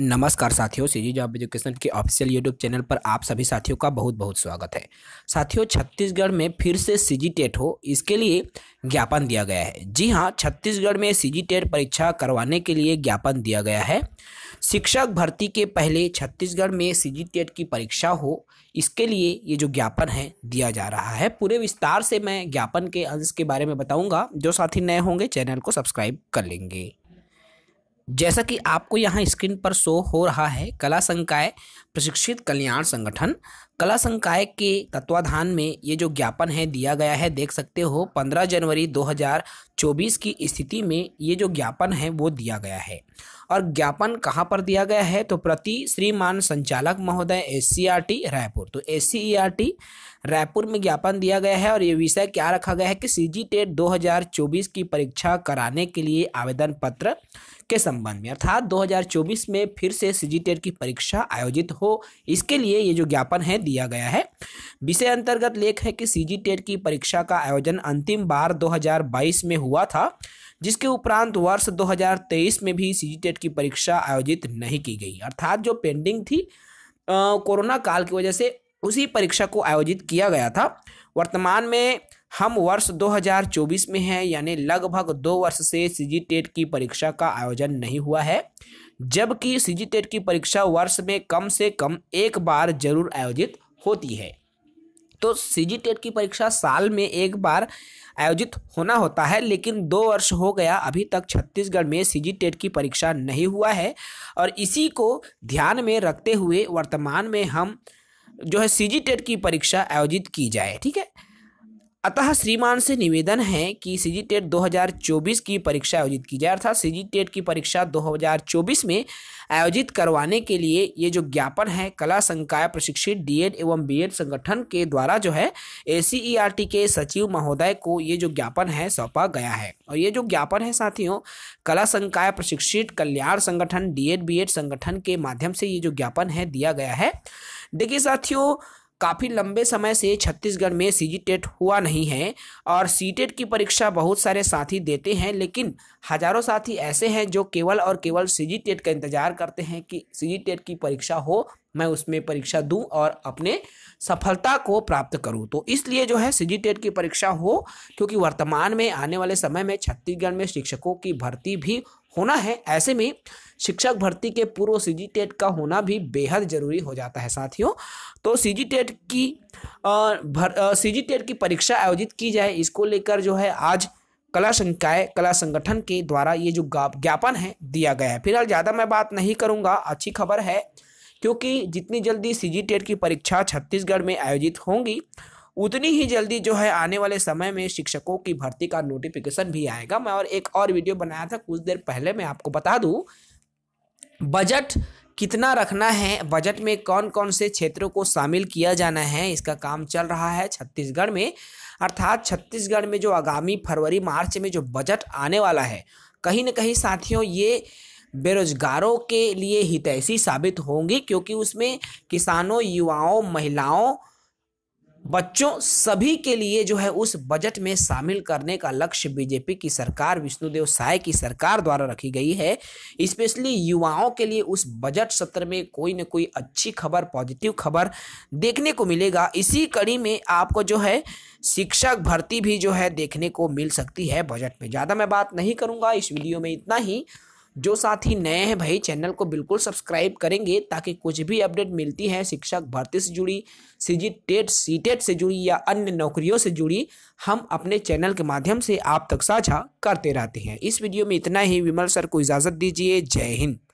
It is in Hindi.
नमस्कार साथियों सी जी जॉब एजुकेशन के ऑफिशियल यूट्यूब चैनल पर आप सभी साथियों का बहुत बहुत स्वागत है साथियों छत्तीसगढ़ में फिर से सी जी टेट हो इसके लिए ज्ञापन दिया गया है जी हां छत्तीसगढ़ में सी जी टेट परीक्षा करवाने के लिए ज्ञापन दिया गया है शिक्षक भर्ती के पहले छत्तीसगढ़ में सी जी टेट की परीक्षा हो इसके लिए ये जो ज्ञापन है दिया जा रहा है पूरे विस्तार से मैं ज्ञापन के अंश के बारे में बताऊँगा जो साथी नए होंगे चैनल को सब्सक्राइब कर लेंगे जैसा कि आपको यहाँ स्क्रीन पर शो हो रहा है कला संकाय प्रशिक्षित कल्याण संगठन कला संकाय के तत्वाधान में ये जो ज्ञापन है दिया गया है देख सकते हो 15 जनवरी 2024 की स्थिति में ये जो ज्ञापन है वो दिया गया है और ज्ञापन कहाँ पर दिया गया है तो प्रति श्रीमान संचालक महोदय एस रायपुर तो एस रायपुर में ज्ञापन दिया गया है और ये विषय क्या रखा गया है कि सी जी टेट दो की परीक्षा कराने के लिए आवेदन पत्र के संबंध में अर्थात 2024 में फिर से सी जी टेट की परीक्षा आयोजित हो इसके लिए ये जो ज्ञापन है दिया गया है विषय अंतर्गत लेख है कि सीजी टेट की परीक्षा का आयोजन अंतिम बार 2022 में हुआ था जिसके उपरांत वर्ष 2023 में भी सीजी टेट की परीक्षा आयोजित नहीं की गई अर्थात जो पेंडिंग थी कोरोना काल की वजह से उसी परीक्षा को आयोजित किया गया था वर्तमान में हम वर्ष 2024 में हैं यानी लगभग दो वर्ष से सीजी टेट की परीक्षा का आयोजन नहीं हुआ है जबकि सी जी टेट की परीक्षा वर्ष में कम से कम एक बार जरूर आयोजित होती है तो सी जी टेट की परीक्षा साल में एक बार आयोजित होना होता है लेकिन दो वर्ष हो गया अभी तक छत्तीसगढ़ में सी जी टेट की परीक्षा नहीं हुआ है और इसी को ध्यान में रखते हुए वर्तमान में हम जो है सी जी टेट की परीक्षा आयोजित की जाए ठीक है अतः श्रीमान से निवेदन है कि सी जी टेट दो की परीक्षा आयोजित की जाए अर्थात सी जी टेट की परीक्षा 2024 में आयोजित करवाने के लिए ये जो ज्ञापन है कला संकाय प्रशिक्षित डीएड एवं बीएड संगठन के द्वारा जो है ए के सचिव महोदय को ये जो ज्ञापन है सौंपा गया है और ये जो ज्ञापन है साथियों कला संकाय प्रशिक्षित कल्याण संगठन डी एड संगठन के माध्यम से ये जो ज्ञापन है दिया गया है देखिए साथियों काफ़ी लंबे समय से छत्तीसगढ़ में सी जी टेट हुआ नहीं है और सी टेट की परीक्षा बहुत सारे साथी देते हैं लेकिन हजारों साथी ऐसे हैं जो केवल और केवल सी टेट का इंतज़ार करते हैं कि सी टेट की परीक्षा हो मैं उसमें परीक्षा दूं और अपने सफलता को प्राप्त करूं तो इसलिए जो है सी e की परीक्षा हो क्योंकि वर्तमान में आने वाले समय में छत्तीसगढ़ में शिक्षकों की भर्ती भी होना है ऐसे में शिक्षक भर्ती के पूर्व सी टेट e का होना भी बेहद ज़रूरी हो जाता है साथियों तो सी टेट e की सी टेट की परीक्षा आयोजित की जाए इसको लेकर जो है आज कला संकाय कला संगठन के द्वारा ये जो ज्ञापन है दिया गया है फिलहाल ज़्यादा मैं बात नहीं करूँगा अच्छी खबर है क्योंकि जितनी जल्दी सी जी टेट की परीक्षा छत्तीसगढ़ में आयोजित होंगी उतनी ही जल्दी जो है आने वाले समय में शिक्षकों की भर्ती का नोटिफिकेशन भी आएगा मैं और एक और वीडियो बनाया था कुछ देर पहले मैं आपको बता दूँ बजट कितना रखना है बजट में कौन कौन से क्षेत्रों को शामिल किया जाना है इसका काम चल रहा है छत्तीसगढ़ में अर्थात छत्तीसगढ़ में जो आगामी फरवरी मार्च में जो बजट आने वाला है कहीं ना कहीं साथियों ये बेरोजगारों के लिए हितैषी साबित होंगी क्योंकि उसमें किसानों युवाओं महिलाओं बच्चों सभी के लिए जो है उस बजट में शामिल करने का लक्ष्य बीजेपी की सरकार विष्णुदेव साय की सरकार द्वारा रखी गई है स्पेशली युवाओं के लिए उस बजट सत्र में कोई ना कोई अच्छी खबर पॉजिटिव खबर देखने को मिलेगा इसी कड़ी में आपको जो है शिक्षक भर्ती भी जो है देखने को मिल सकती है बजट में ज़्यादा मैं बात नहीं करूँगा इस वीडियो में इतना ही जो साथी नए हैं भाई चैनल को बिल्कुल सब्सक्राइब करेंगे ताकि कुछ भी अपडेट मिलती है शिक्षक भर्ती से जुड़ी सी टेट सी टेट से जुड़ी या अन्य नौकरियों से जुड़ी हम अपने चैनल के माध्यम से आप तक साझा करते रहते हैं इस वीडियो में इतना ही विमल सर को इजाज़त दीजिए जय हिंद